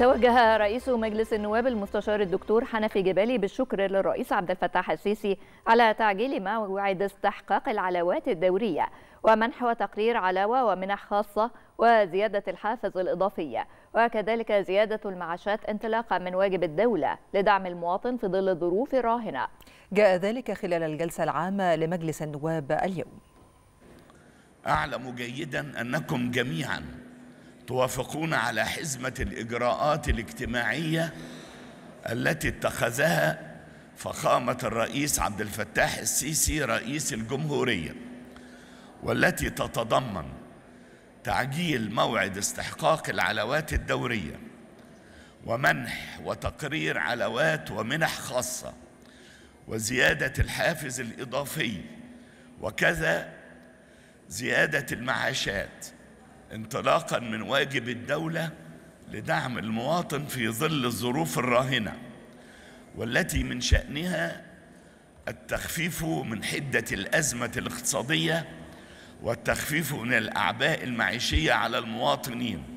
توجه رئيس مجلس النواب المستشار الدكتور حنفي جبالي بالشكر للرئيس عبد الفتاح السيسي على تعجيل موعد استحقاق العلاوات الدورية ومنح وتقرير علاوة ومنح خاصة وزيادة الحافز الإضافية وكذلك زيادة المعاشات انطلاقا من واجب الدولة لدعم المواطن في ظل الظروف الراهنة جاء ذلك خلال الجلسة العامة لمجلس النواب اليوم أعلم جيدا أنكم جميعا توافقون على حزمة الإجراءات الاجتماعية التي اتخذها فخامة الرئيس عبد الفتاح السيسي رئيس الجمهورية والتي تتضمن تعجيل موعد استحقاق العلاوات الدورية ومنح وتقرير علاوات ومنح خاصة وزيادة الحافز الإضافي وكذا زيادة المعاشات انطلاقا من واجب الدولة لدعم المواطن في ظل الظروف الراهنة والتي من شأنها التخفيف من حدة الأزمة الاقتصادية والتخفيف من الأعباء المعيشية على المواطنين